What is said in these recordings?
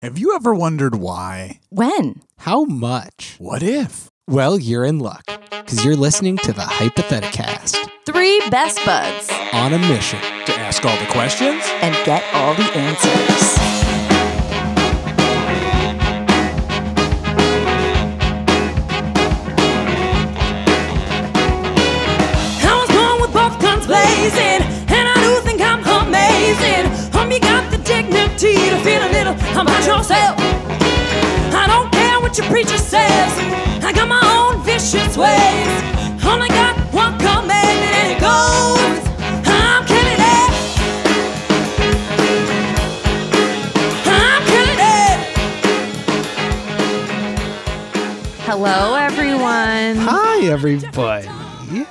Have you ever wondered why? When? How much? What if? Well, you're in luck because you're listening to the Hypotheticast. Three best buds on a mission to ask all the questions and get all the answers. I don't care what your preacher says. I got my own vicious ways. Only got one commandment and it goes. I'm killing it. I'm killing it. Hello, everyone. Hi, everybody.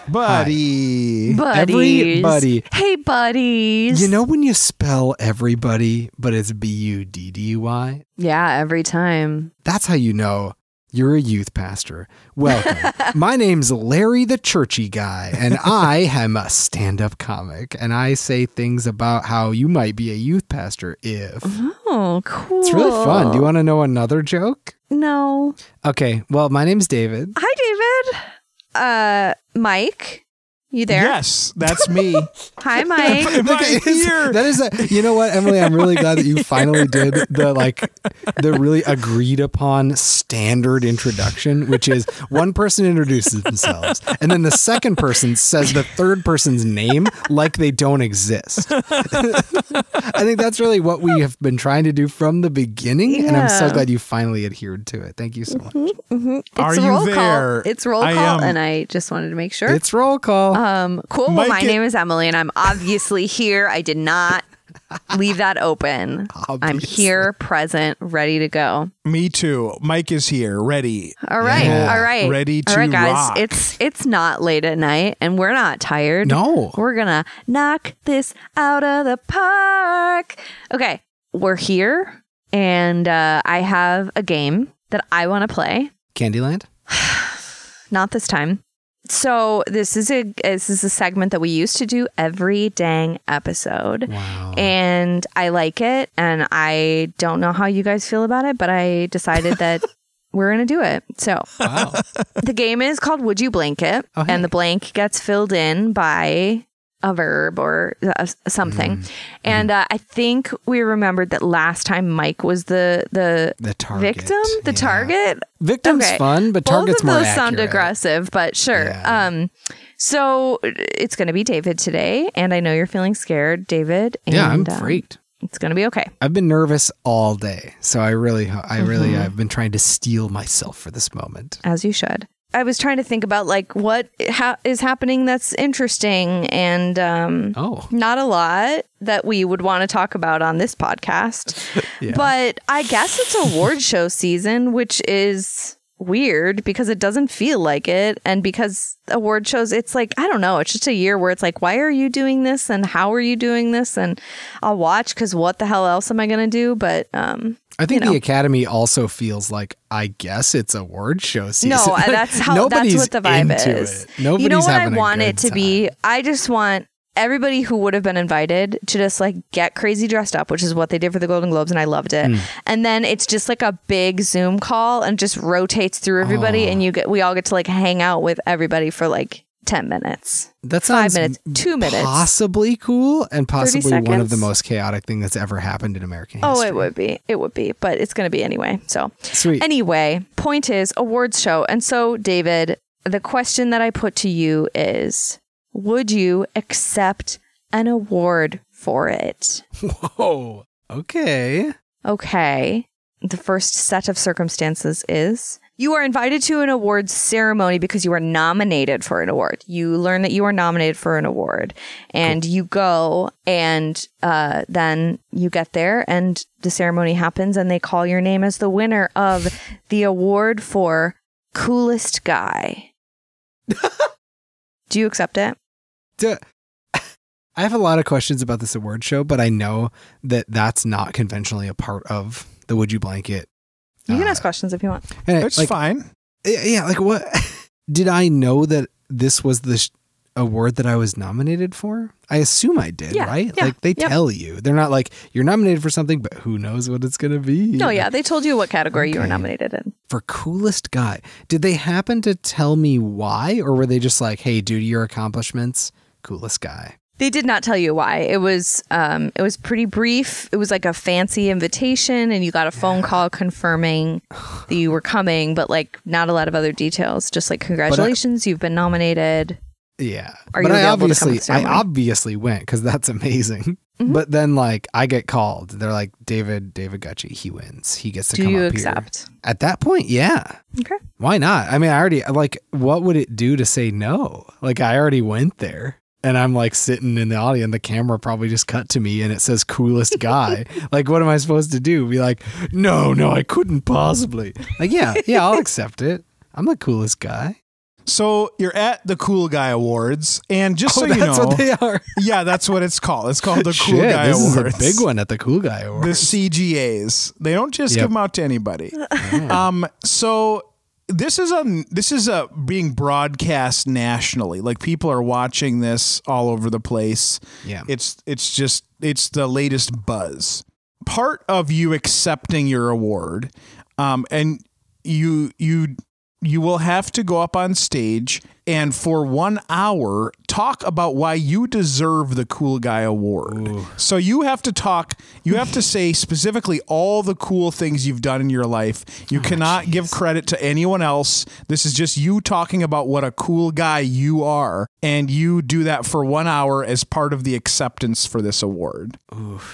Buddy. Buddy. Buddies. Everybody. Hey, buddies. You know when you spell everybody, but it's B U D D Y? Yeah, every time. That's how you know you're a youth pastor. Welcome. My name's Larry the Churchy Guy, and I am a stand up comic. And I say things about how you might be a youth pastor if. Oh, cool. It's really fun. Do you want to know another joke? No. Okay. Well, my name's David. Hi, David uh, Mike you there? Yes, that's me. Hi, Mike. here? That is a, you know what, Emily? I'm really glad that you finally did the like the really agreed upon standard introduction, which is one person introduces themselves and then the second person says the third person's name like they don't exist. I think that's really what we have been trying to do from the beginning, yeah. and I'm so glad you finally adhered to it. Thank you so mm-hmm, much. Mm -hmm, mm -hmm. It's Are roll you there? Call. It's roll I call, am. and I just wanted to make sure it's roll call. Um, cool. Well, my name is Emily, and I'm obviously here. I did not leave that open. Obviously. I'm here, present, ready to go. Me too. Mike is here, ready. All right, yeah. all right, ready to all right, guys. Rock. It's it's not late at night, and we're not tired. No, we're gonna knock this out of the park. Okay, we're here, and uh, I have a game that I want to play. Candyland. not this time so this is a this is a segment that we used to do every dang episode wow. and i like it and i don't know how you guys feel about it but i decided that we're gonna do it so wow. the game is called would you blanket oh, hey. and the blank gets filled in by a verb or uh, something. Mm. And uh, I think we remembered that last time Mike was the the, the target. victim, the yeah. target. Victim's okay. fun, but Both target's of those sound aggressive, but sure. Yeah. Um, so it's going to be David today, and I know you're feeling scared, David. And, yeah, I'm um, freaked. it's going to be okay. I've been nervous all day, so I really, I mm-hmm. really, mm-hmm. I've been trying to steel myself for this moment. As you should. I was trying to think about like what ha- is happening that's interesting and um, oh. not a lot that we would want to talk about on this podcast. yeah. But I guess it's award show season, which is weird because it doesn't feel like it and because award shows it's like I don't know, it's just a year where it's like why are you doing this and how are you doing this and I'll watch cuz what the hell else am I going to do? But um I think you know. the Academy also feels like I guess it's award show season. No, like, that's how that's what the vibe is. It. Nobody's you know what I want it to time. be? I just want everybody who would have been invited to just like get crazy dressed up, which is what they did for the Golden Globes, and I loved it. Mm. And then it's just like a big Zoom call and just rotates through everybody, oh. and you get we all get to like hang out with everybody for like 10 minutes. That's 5 minutes, 2 minutes. Possibly cool and possibly one of the most chaotic thing that's ever happened in American history. Oh, it would be. It would be, but it's going to be anyway. So, Sweet. Anyway, point is awards show. And so, David, the question that I put to you is, would you accept an award for it? Whoa. Okay. Okay. The first set of circumstances is you are invited to an awards ceremony because you are nominated for an award. You learn that you are nominated for an award and cool. you go and uh, then you get there and the ceremony happens and they call your name as the winner of the award for coolest guy. Do you accept it? I have a lot of questions about this award show, but I know that that's not conventionally a part of the Would You Blanket you can uh, ask questions if you want. And It's like, fine. yeah, like what? did I know that this was the sh- award that I was nominated for? I assume I did, Yeah, right? yeah, like they tell you. They're not like you're nominated for something, but who knows what it's going to be? No, yeah, they told you what category you were nominated in. For coolest guy. Did they happen to tell me why or were they just like, "Hey, due to your accomplishments, coolest guy." They did not tell you why. It was um, it was pretty brief. It was like a fancy invitation, and you got a phone call confirming that you were coming, but like not a lot of other details. Just like congratulations, you've been nominated. Yeah, Are but you I obviously I obviously went because that's amazing. Mm -hmm. But then like I get called. They're like David David Gucci. He wins. He gets to do come you up accept here. at that point? Yeah. Okay. Why not? I mean, I already like. What would it do to say no? Like I already went there and I'm like sitting in the audience. The camera probably just cut to me, and it says "coolest guy." like, what am I supposed to do? Be like, no, no, I couldn't possibly. Like, yeah, yeah, I'll accept it. I'm the coolest guy. So you're at the Cool Guy Awards, and just oh, so you know, what they are. yeah, that's what it's called. It's called the Cool Guy this Awards. Is a big one at the Cool Guy Awards. The CGAs. They don't just yep. give them out to anybody. Oh. Um, so this is a this is a being broadcast nationally. Like people are watching this all over the place. Yeah. It's it's just it's the latest buzz. Part of you accepting your award um and you you you will have to go up on stage and for one hour talk about why you deserve the cool guy award. Ooh. So you have to talk, you have to say specifically all the cool things you've done in your life. You oh, cannot geez. give credit to anyone else. This is just you talking about what a cool guy you are. And you do that for one hour as part of the acceptance for this award.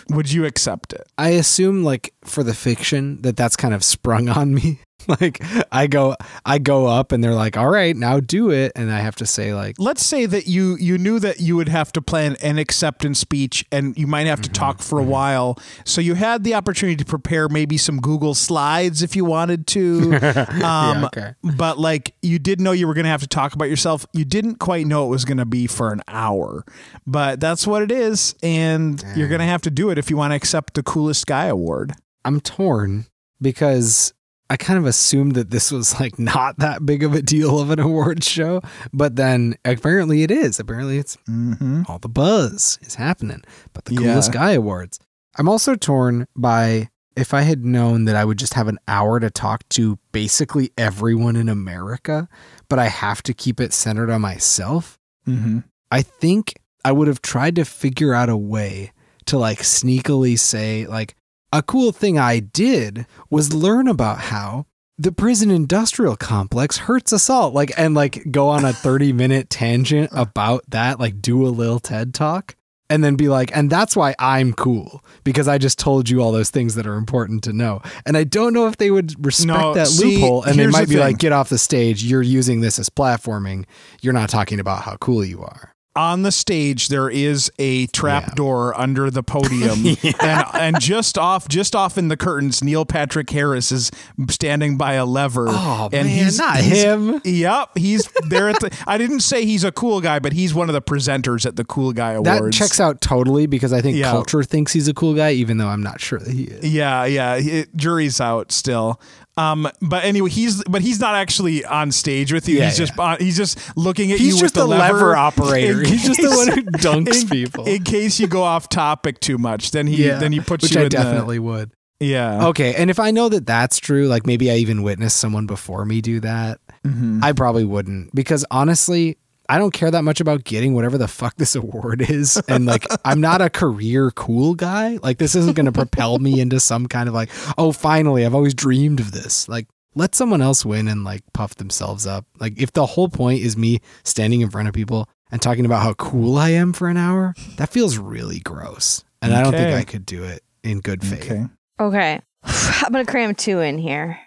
Would you accept it? I assume, like, for the fiction, that that's kind of sprung on me. like I go I go up and they're like, "All right, now do it." And I have to say like Let's say that you you knew that you would have to plan an acceptance speech and you might have to mm -hmm, talk for mm -hmm. a mm-hmm. while. So you had the opportunity to prepare maybe some Google slides if you wanted to. um, yeah, okay. but like you did know you were going to have to talk about yourself. You didn't quite know it was going to be for an hour. But that's what it is and you're going to have to do it if you want to accept the coolest guy award. I'm torn because I kind of assumed that this was like not that big of a deal of an award show, but then apparently it is. Apparently it's mm -hmm. all the buzz is happening. But the yeah. coolest guy awards. I'm also torn by if I had known that I would just have an hour to talk to basically everyone in America, but I have to keep it centered on myself, mm -hmm. I think I would have tried to figure out a way to like sneakily say, like, a cool thing I did was learn about how the prison industrial complex hurts us all like and like go on a 30 minute tangent about that like do a little ted talk and then be like and that's why i'm cool because i just told you all those things that are important to know and i don't know if they would respect no, that see, loophole and they might the be thing. like get off the stage you're using this as platforming you're not talking about how cool you are on the stage there is a trap yeah. door under the podium yeah. and, and, just off just off in the curtains neil patrick harris is standing by a lever oh, and man, he's not he's, him yep he's there at the i didn't say he's a cool guy but he's one of the presenters at the cool guy awards that checks out totally because i think yeah. culture thinks he's a cool guy even though i'm not sure that he is yeah yeah it, jury's out still um, but anyway, he's but he's not actually on stage with you. Yeah, he's yeah. just uh, he's just looking at he's you with the, the lever, lever operator. In he's just the one who dunks in, people. In case you go off topic too much, then he yeah, then he puts which you. I definitely the, would. Yeah. Okay. And if I know that that's true, like maybe I even witnessed someone before me do that. Mm -hmm. I probably wouldn't because honestly, I don't care that much about getting whatever the fuck this award is. And like, I'm not a career cool guy. Like, this isn't going to propel me into some kind of like, oh, finally, I've always dreamed of this. Like, let someone else win and like puff themselves up. Like, if the whole point is me standing in front of people and talking about how cool I am for an hour, that feels really gross. And okay. I don't think I could do it in good faith. Okay. Okay. I'm going to cram two in here.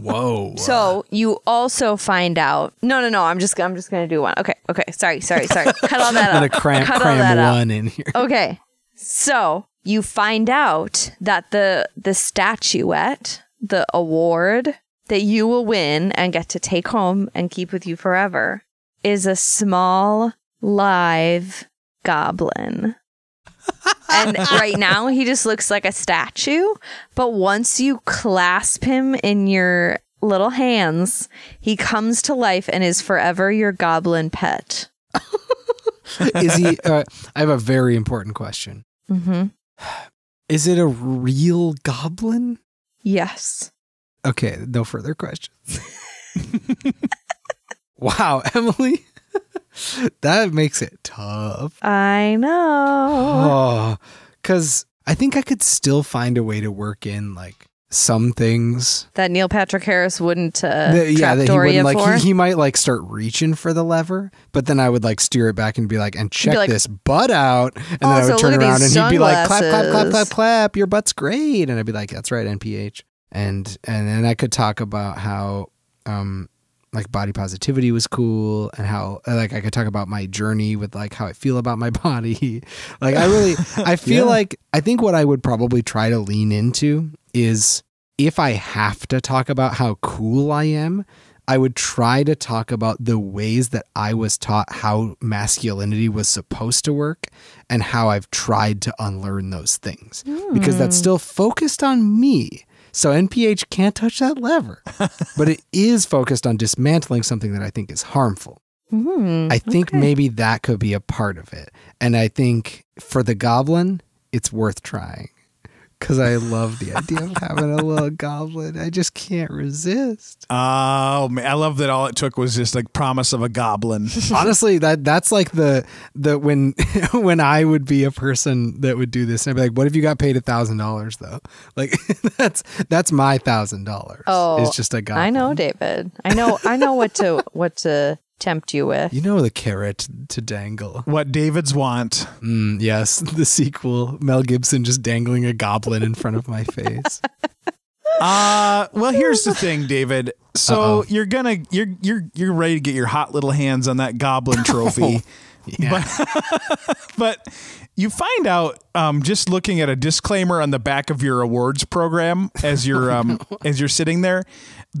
Whoa. So you also find out. No, no, no. I'm just. I'm just gonna do one. Okay. Okay. Sorry. Sorry. Sorry. Cut all that out. gonna Cram, Cut cram all that one up. in here. Okay. So you find out that the the statuette, the award that you will win and get to take home and keep with you forever, is a small live goblin and right now he just looks like a statue. But once you clasp him in your little hands, he comes to life and is forever your goblin pet. is he? Uh, I have a very important question. Mm-hmm. Is it a real goblin? Yes. Okay, no further questions. wow, Emily. that makes it tough. I know. Because oh, I think I could still find a way to work in like some things that Neil Patrick Harris wouldn't. Uh, the, yeah, that he wouldn't like. He, he, might like start reaching for the lever, but then I would like steer it back and be like, and check like, this butt out, and oh, then I would so turn around and he'd be like, clap, clap, clap, clap, clap. Your butt's great, and I'd be like, that's right, NPH. And and then I could talk about how um like body positivity was cool and how like I could talk about my journey with like how I feel about my body. like I really I feel yeah. like I think what I would probably try to lean into is if I have to talk about how cool I am, I would try to talk about the ways that I was taught how masculinity was supposed to work and how I've tried to unlearn those things mm. because that's hmm. still focused on me so NPH can't touch that lever, but it is focused on dismantling something that I think is harmful. Mm, I think okay. maybe that could be a part of it. And I think for the goblin, it's worth trying because I love the idea of having a little goblin. I just can't resist. Oh man, I love that all it took was just like promise of a goblin. Honestly, that that's like the the when when I would be a person that would do this, and I'd be like, "What if you got paid a thousand dollars though? Like that's that's my thousand dollars. Oh, it's just a goblin. I know, David. I know. I know what to what to tempt you with. You know the carrot to dangle. What David's want. Mm, yes, the sequel. Mel Gibson just dangling a goblin in front of my face. uh well here's the thing david so uh -oh. you're gonna you're you're you're ready to get your hot little hands on that goblin trophy oh, yeah. but, but you find out um, just looking at a disclaimer on the back of your awards program as you're um, as you're sitting there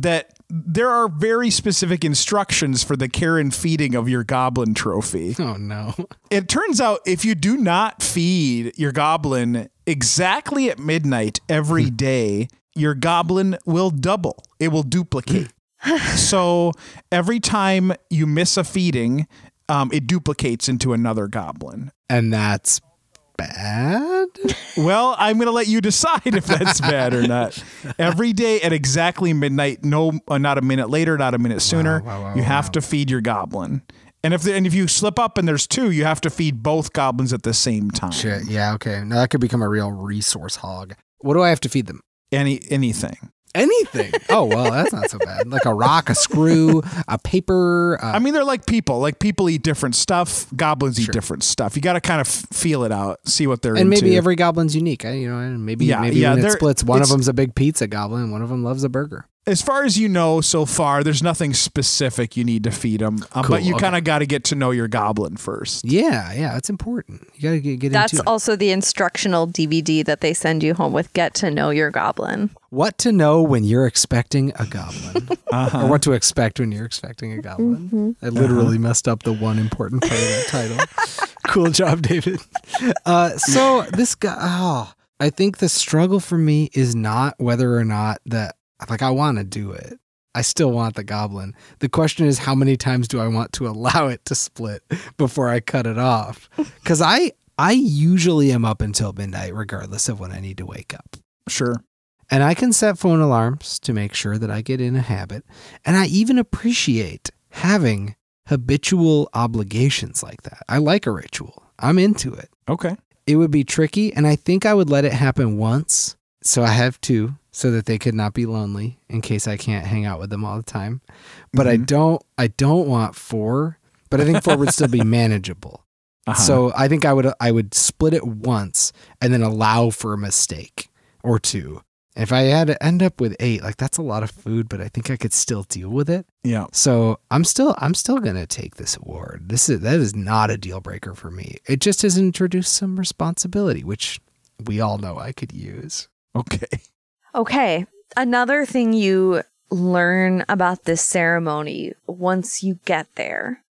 that there are very specific instructions for the care and feeding of your goblin trophy. Oh no. It turns out if you do not feed your goblin exactly at midnight every hmm. day, your goblin will double. It will duplicate. so every time you miss a feeding, um, it duplicates into another goblin. And that's bad? well, I'm going to let you decide if that's bad or not. Every day at exactly midnight, no, uh, not a minute later, not a minute sooner, wow, wow, wow, you have to feed your goblin. And if the, and if you slip up and there's two, you have to feed both goblins at the same time. Shit. Yeah. Okay. Now that could become a real resource hog. What do I have to feed them? Any anything anything. oh well, that's not so bad. Like a rock, a screw, a paper. Uh, I mean, they're like people. Like people eat different stuff. Goblins sure. eat different stuff. You got to kind of feel it out, see what they're. And into. maybe every goblin's unique. I, you know, maybe yeah, maybe yeah, it splits. One of them's a big pizza goblin. One of them loves a burger as far as you know so far, there's nothing specific you need to feed them, um, uh, cool. but you okay. kind of got to get to know your goblin first. Yeah, yeah, that's important. You got to get, get That's also the instructional DVD that they send you home with. Get to know your goblin. What to know when you're expecting a goblin, uh -huh. or what to expect when you're expecting a goblin. Mm -hmm. I literally uh -huh. messed up the one important part of that title. cool job, David. Uh, so this guy. Oh, I think the struggle for me is not whether or not that like I want to do it. I still want the goblin. The question is how many times do I want to allow it to split before I cut it off? Cuz I I usually am up until midnight regardless of when I need to wake up. Sure. And I can set phone alarms to make sure that I get in a habit, and I even appreciate having habitual obligations like that. I like a ritual. I'm into it. Okay. It would be tricky, and I think I would let it happen once. So I have two so that they could not be lonely in case I can't hang out with them all the time. But mm-hmm. I don't I don't want four, but I think four would still be manageable. Uh-huh. So I think I would I would split it once and then allow for a mistake or two. If I had to end up with eight, like that's a lot of food, but I think I could still deal with it. Yeah. So I'm still I'm still gonna take this award. This is that is not a deal breaker for me. It just has introduced some responsibility, which we all know I could use. Okay. Okay. Another thing you learn about this ceremony once you get there.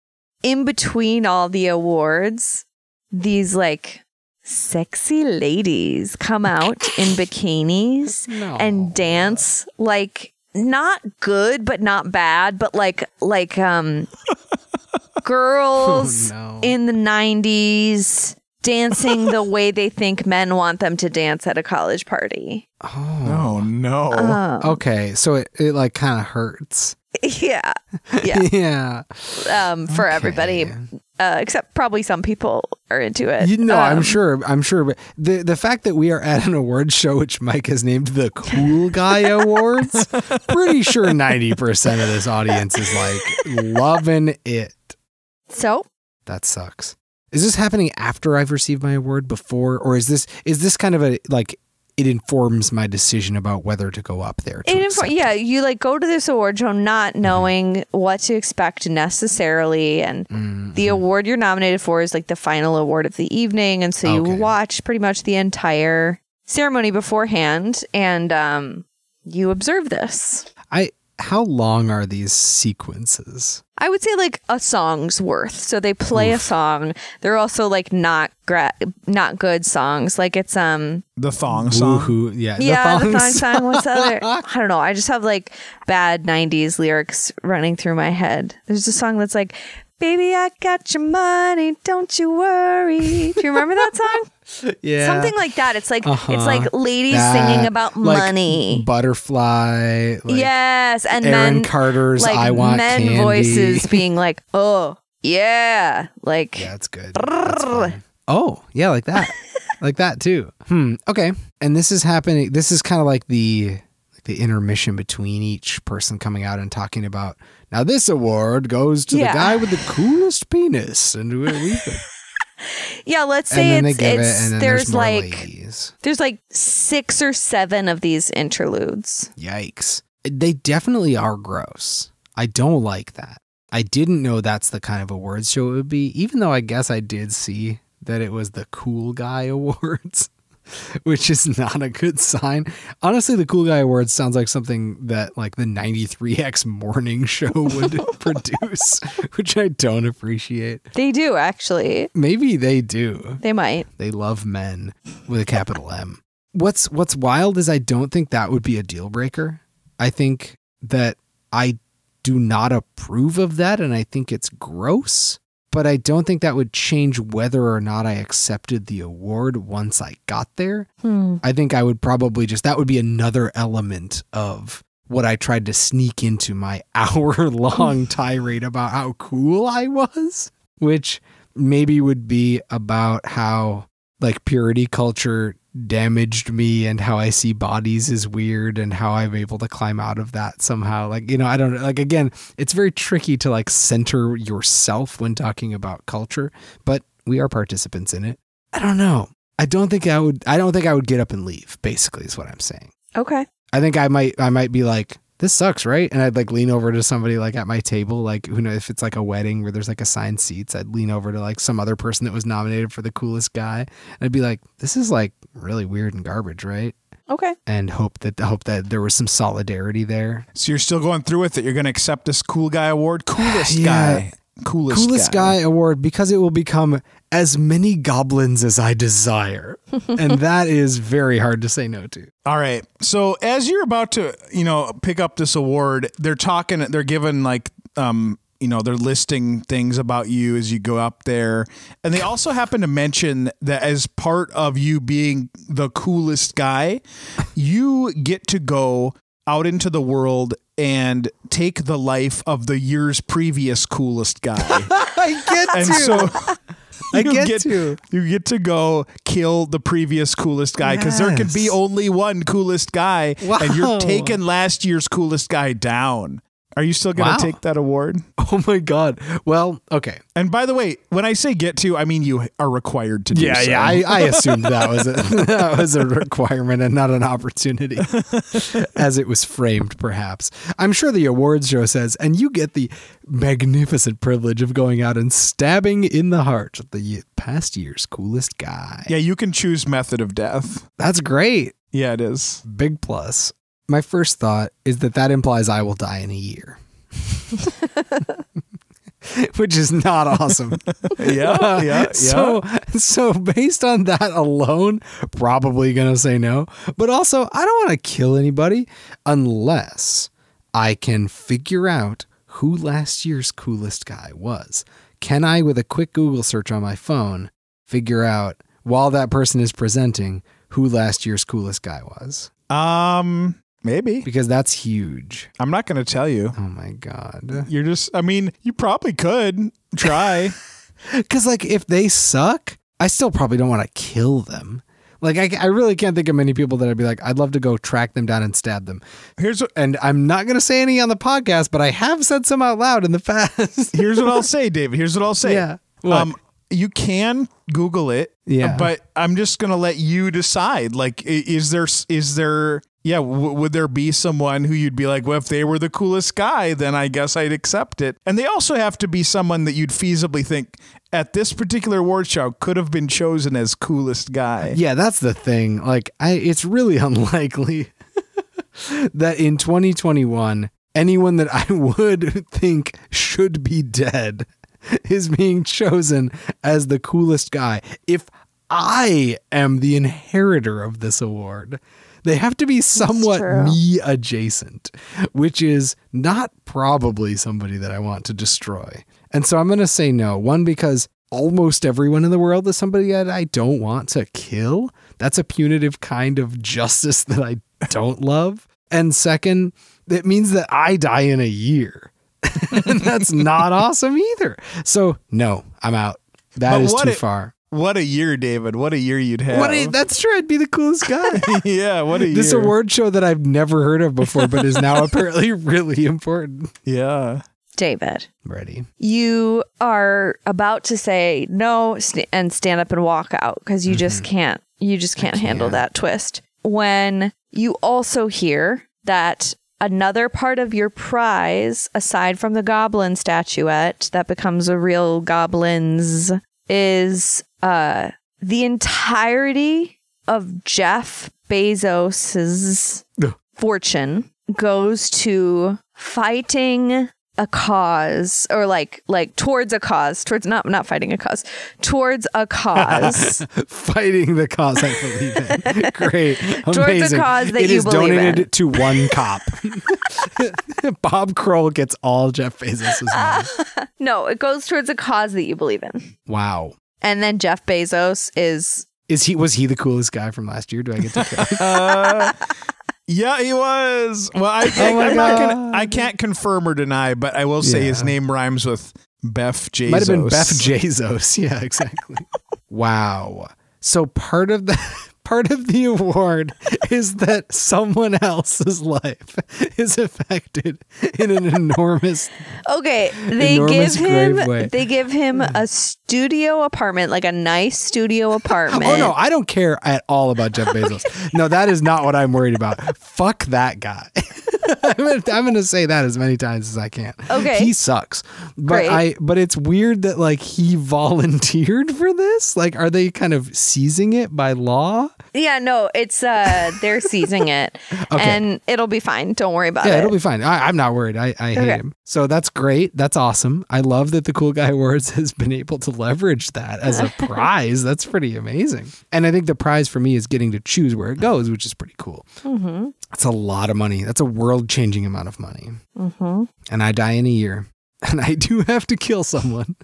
In between all the awards, these like sexy ladies come out in bikinis no. and dance like not good but not bad but like like um girls oh, no. in the 90s dancing the way they think men want them to dance at a college party. Oh, oh no. Um, okay. So it, it like kind of hurts. Yeah. Yeah. yeah. Um, for okay. everybody. Uh, except probably some people are into it. You know, um, I'm sure. I'm sure. But the the fact that we are at an awards show, which Mike has named the Cool Guy Awards, pretty sure ninety percent of this audience is like loving it. So that sucks. Is this happening after I've received my award before or is this is this kind of a like it informs my decision about whether to go up there. Infor- yeah, you like go to this award show not mm-hmm. knowing mm-hmm. what to expect necessarily, and mm-hmm. the award you're nominated for is like the final award of the evening, and so okay. you watch pretty much the entire ceremony beforehand, and um, you observe this. I how long are these sequences? I would say like a song's worth. So they play Oof. a song. They're also like not gra- not good songs. Like it's um the thong song. Woo-hoo. Yeah, yeah, the thong, the thong song. song. What's the other? I don't know. I just have like bad '90s lyrics running through my head. There's a song that's like Baby, I got your money. Don't you worry. Do you remember that song? yeah. Something like that. It's like uh-huh. it's like ladies that, singing about like money. Butterfly. Like yes, and Aaron men, Carter's like I want men candy. voices being like, "Oh, yeah." Like Yeah, that's good. That's oh, yeah, like that. like that too. Hmm. Okay. And this is happening this is kind of like the like the intermission between each person coming out and talking about now this award goes to yeah. the guy with the coolest penis and we, we yeah, let's say it's, it's it, there's, there's like ladies. there's like six or seven of these interludes. Yikes. They definitely are gross. I don't like that. I didn't know that's the kind of awards show it would be, even though I guess I did see that it was the cool guy awards. which is not a good sign. Honestly, the Cool Guy Awards sounds like something that like the 93X morning show would produce, which I don't appreciate. They do, actually. Maybe they do. They might. They love men with a capital M. What's what's wild is I don't think that would be a deal breaker. I think that I do not approve of that and I think it's gross but I don't think that would change whether or not I accepted the award once I got there. Hmm. I think I would probably just, that would be another element of what I tried to sneak into my hour long tirade about how cool I was, which maybe would be about how like purity culture damaged me and how I see bodies is weird and how I'm able to climb out of that somehow. Like, you know, I don't like again, it's very tricky to like center yourself when talking about culture, but we are participants in it. I don't know. I don't think I would I don't think I would get up and leave, basically is what I'm saying. Okay. I think I might I might be like, this sucks, right? And I'd like lean over to somebody like at my table, like who knows if it's like a wedding where there's like assigned seats, I'd lean over to like some other person that was nominated for the coolest guy. And I'd be like, this is like really weird and garbage, right? Okay. And hope that hope that there was some solidarity there. So you're still going through with it. You're going to accept this cool guy award, coolest yeah. guy coolest, coolest guy. guy award because it will become as many goblins as I desire. and that is very hard to say no to. All right. So as you're about to, you know, pick up this award, they're talking they're giving like um you know they're listing things about you as you go up there and they also happen to mention that as part of you being the coolest guy you get to go out into the world and take the life of the year's previous coolest guy. I get and to. So, I get, get, to. You get to go kill the previous coolest guy because yes. there can be only one coolest guy, wow. and you're taking last year's coolest guy down. Are you still going to wow. take that award? Oh my god! Well, okay. And by the way, when I say get to, I mean you are required to do. Yeah, so. yeah. I, I assumed that was a, that was a requirement and not an opportunity, as it was framed. Perhaps I'm sure the awards show says, and you get the magnificent privilege of going out and stabbing in the heart the past year's coolest guy. Yeah, you can choose method of death. That's great. Yeah, it is. Big plus my first thought is that that implies I will die in a year. Which is not awesome. yeah, yeah, yeah. So, so based on that alone, probably gonna say no. But also, I don't want to kill anybody unless I can figure out who last year's coolest guy was. Can I, with a quick Google search on my phone, figure out while that person is presenting who last year's coolest guy was? Um, Maybe. Because that's huge. I'm not going to tell you. Oh my God. You're just, I mean, you probably could try. Because, like, if they suck, I still probably don't want to kill them. Like, I, I really can't think of many people that I'd be like, I'd love to go track them down and stab them. Here's what, And I'm not going to say any on the podcast, but I have said some out loud in the past. here's what I'll say, David. Here's what I'll say. Yeah. What? Um, you can Google it. Yeah. But I'm just going to let you decide. Like, is there, is there, yeah, would there be someone who you'd be like, well, if they were the coolest guy, then I guess I'd accept it. And they also have to be someone that you'd feasibly think at this particular award show could have been chosen as coolest guy. Yeah, that's the thing. Like, I, it's really unlikely that in 2021, anyone that I would think should be dead is being chosen as the coolest guy. If I am the inheritor of this award, they have to be somewhat me adjacent, which is not probably somebody that I want to destroy. And so I'm going to say no. One, because almost everyone in the world is somebody that I don't want to kill. That's a punitive kind of justice that I don't love. And second, it means that I die in a year. and that's not awesome either. So, no, I'm out. That but is too if, far. What a year, David. What a year you'd have. What a, that's true. I'd be the coolest guy. yeah, what a year. This award show that I've never heard of before, but is now apparently really important. Yeah. David. Ready. You are about to say no st- and stand up and walk out because you mm-hmm. just can't. You just can't, can't handle that twist. When you also hear that another part of your prize, aside from the goblin statuette that becomes a real goblin's, is uh, the entirety of Jeff Bezos's fortune goes to fighting a cause or like like towards a cause towards not not fighting a cause towards a cause fighting the cause i believe in great towards amazing. a cause that it you is believe donated in. to one cop bob kroll gets all jeff bezos uh, no it goes towards a cause that you believe in wow and then Jeff Bezos is is he was he the coolest guy from last year? Do I get to? Uh, yeah, he was. Well, I oh gonna, I can't confirm or deny, but I will say yeah. his name rhymes with Beth Bezos. Might have been Beth Jesus. Yeah, exactly. wow. So part of the part of the award is that someone else's life is affected in an enormous okay they enormous give him they give him a studio apartment like a nice studio apartment oh no i don't care at all about jeff bezos okay. no that is not what i'm worried about fuck that guy I'm going to say that as many times as I can. Okay. He sucks. But Great. I but it's weird that like he volunteered for this. Like are they kind of seizing it by law? Yeah, no, it's uh they're seizing it. okay. And it'll be fine. Don't worry about yeah, it. Yeah, it'll be fine. I, am not worried. I, I okay. hate him. So that's great. That's awesome. I love that the Cool Guy Awards has been able to leverage that as a prize. that's pretty amazing. And I think the prize for me is getting to choose where it goes, which is pretty cool. Mm-hmm. That's a lot of money. That's a world world changing amount of money. Mm-hmm. And I die in a year. And I do have to kill someone.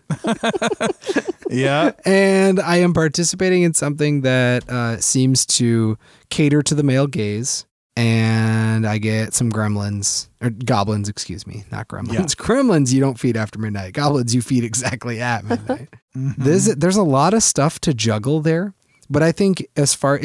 yeah. And I am participating in something that uh, seems to cater to the male gaze. And I get some gremlins, or goblins, excuse me, not gremlins. Yeah. Gremlins you don't feed after midnight. Goblins you feed exactly at midnight. mm-hmm. This, there's a lot of stuff to juggle there but I think as far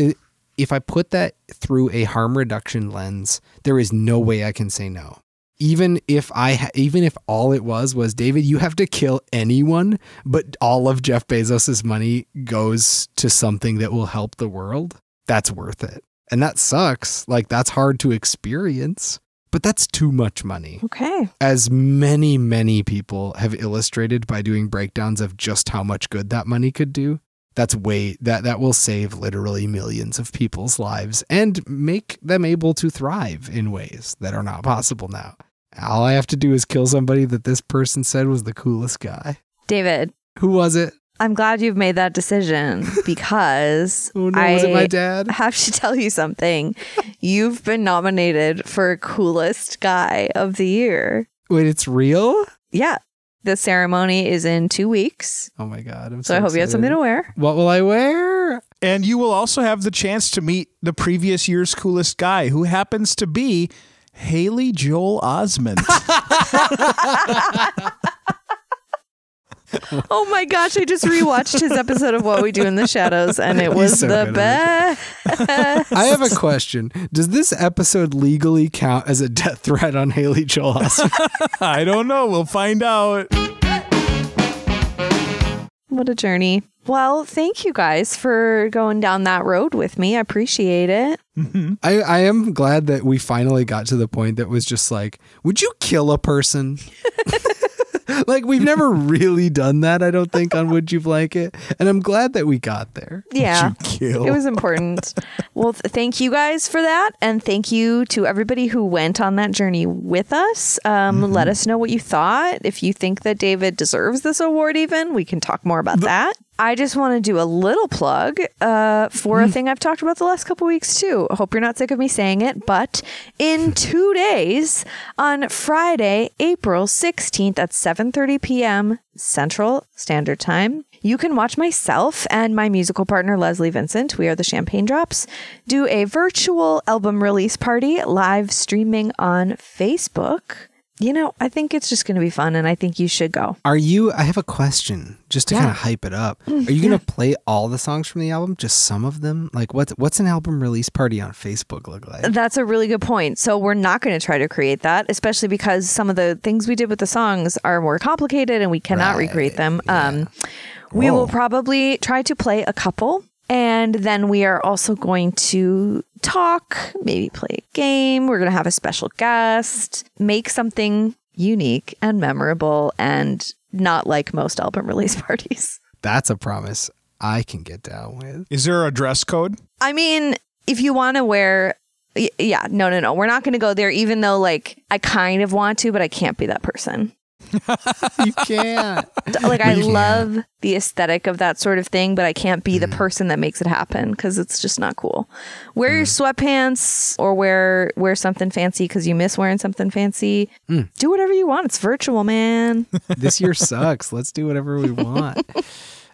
if I put that through a harm reduction lens, there is no way I can say no. Even if I even if all it was was David, you have to kill anyone, but all of Jeff Bezos's money goes to something that will help the world. That's worth it. And that sucks. Like that's hard to experience, but that's too much money. Okay. As many many people have illustrated by doing breakdowns of just how much good that money could do that's way that that will save literally millions of people's lives and make them able to thrive in ways that are not possible now. All I have to do is kill somebody that this person said was the coolest guy. David. Who was it? I'm glad you've made that decision because oh, no, I have to tell you something. you've been nominated for coolest guy of the year. Wait, it's real? Yeah, the ceremony is in two weeks. Oh my god! I'm so, so I hope excited. you have something to wear. What will I wear? And you will also have the chance to meet the previous year's coolest guy, who happens to be Haley Joel Osment. oh my gosh, I just rewatched his episode of What We Do in the Shadows and it was so the best. I have a question. Does this episode legally count as a death threat on Haley Joel Osment? I don't know. We'll find out. What a journey. Well, thank you guys for going down that road with me. I appreciate it. Mm-hmm. I, I am glad that we finally got to the point that was just like, would you kill a person? like we've never really done that, I don't think, on Would You Blanket. And I'm glad that we got there. Yeah. It was important. well, th- thank you guys for that. And thank you to everybody who went on that journey with us. Um, mm-hmm. Let us know what you thought. If you think that David deserves this award, even, we can talk more about the, that. I just want to do a little plug uh, for a mm. thing I've talked about the last couple weeks too. Hope you're not sick of me saying it, but in two days, on Friday, April 16th at 7:30 p.m. Central Standard Time, you can watch myself and my musical partner Leslie Vincent, we are the Champagne Drops, do a virtual album release party live streaming on Facebook you know, I think it's just going to be fun and I think you should go. Are you I have a question just to yeah. kind of hype it up. Mm, are you going to play all the songs from the album, just some of them? Like what's what's an album release party on Facebook look like? That's a really good point. So we're not going to try to create that, especially because some of the things we did with the songs are more complicated and we cannot right. recreate them. Yeah. Um, we Whoa. will probably try to play a couple and then we are also going to talk, maybe play a game. We're going to have a special guest, make something unique and memorable and not like most album release parties. That's a promise I can get down with. Is there a dress code? I mean, if you want to wear yeah, no, no, no. We're not going to go there, even though, like, I kind of want to, but I can't be that person you can't. Like I can love the aesthetic of that sort of thing, but I can't be the mm. person that makes it happen because it's just not cool. Wear mm. your sweatpants or wear wear something fancy because you miss wearing something fancy. Mm. Do whatever you want. It's virtual, man. this year sucks. Let's do whatever we want.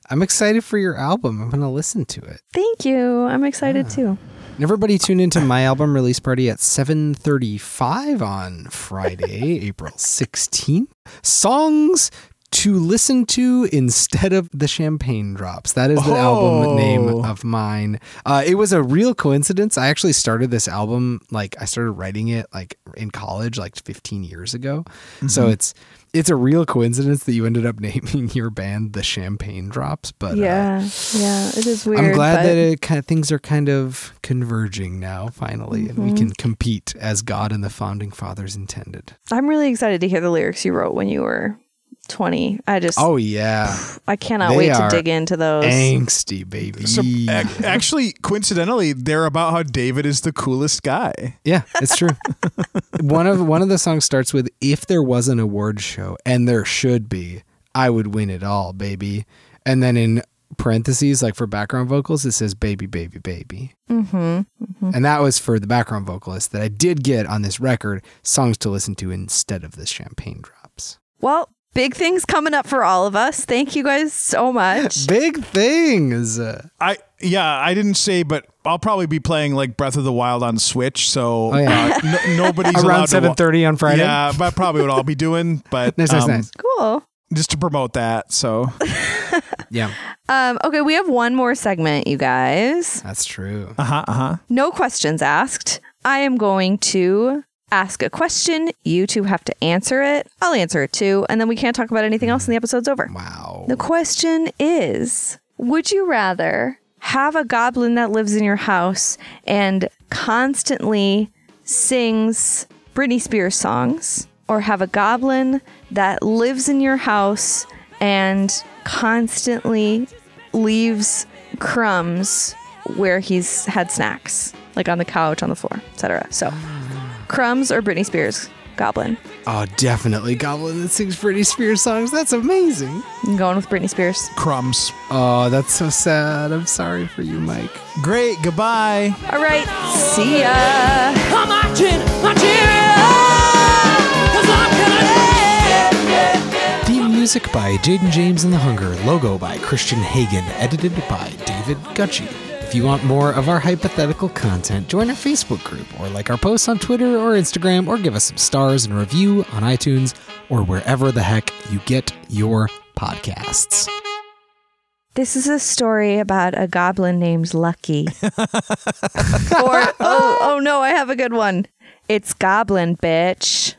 I'm excited for your album. I'm going to listen to it. Thank you. I'm excited yeah. too. And everybody tune into my album release party at 7:35 on Friday, April 16th. Songs to listen to instead of the champagne drops. That is the oh. album name oh. of mine. Uh, it was a real coincidence. I actually started this album like I started writing it like in college, like 15 years ago. Mm-hmm. So it's it's a real coincidence that you ended up naming your band the Champagne Drops. But uh, yeah, uh, yeah, it is weird. I'm glad but... that it kind of, things are kind of converging now, finally, mm-hmm. and we mm-hmm. can compete as God and the founding fathers intended. I'm really excited to hear the lyrics you wrote when you were 20. I just Oh yeah. I cannot They wait to dig into those. Angsty baby. So, actually, coincidentally, they're about how David is the coolest guy. yeah, it's true. one of one of the songs starts with if there was an award show and there should be, I would win it all, baby. And then in parentheses like for background vocals it says baby baby baby. Mm-hmm. mm-hmm. And that was for the background vocalist that I did get on this record songs to listen to instead of the champagne drops. Well, Big things coming up for all of us. Thank you guys so much. Big things. I yeah, I didn't say, but I'll probably be playing like Breath of the Wild on Switch. So oh, yeah. uh, nobody's around seven thirty on Friday. Yeah, but probably what I'll be doing. But nice, nice, um, nice. Cool. Just to promote that. So yeah. Um, okay, we have one more segment, you guys. That's true. Uh huh. Uh huh. No questions asked. I am going to ask a question. You two have to answer it. I'll answer it too. And then we can't talk about anything else and the episode's over. Wow. The question is Would you rather have a goblin that lives in your house and constantly sings Britney Spears songs? Or have a goblin that lives in your house and constantly leaves crumbs where he's had snacks, like on the couch, on the floor, etc. So. Crumbs or Britney Spears? Goblin. Oh, definitely Goblin that sings Britney Spears songs. That's amazing. I'm going with Britney Spears. Crumbs. Oh, that's so sad. I'm sorry for you, Mike. Great. Goodbye. All right. See ya. Theme music by Jaden James and the Hunger. Logo by Christian Hagen. Edited by David Gucci. If you want more of our hypothetical content, join our Facebook group or like our posts on Twitter or Instagram or give us some stars and review on iTunes or wherever the heck you get your podcasts. This is a story about a goblin named Lucky. or, oh, oh no, I have a good one. It's Goblin, bitch.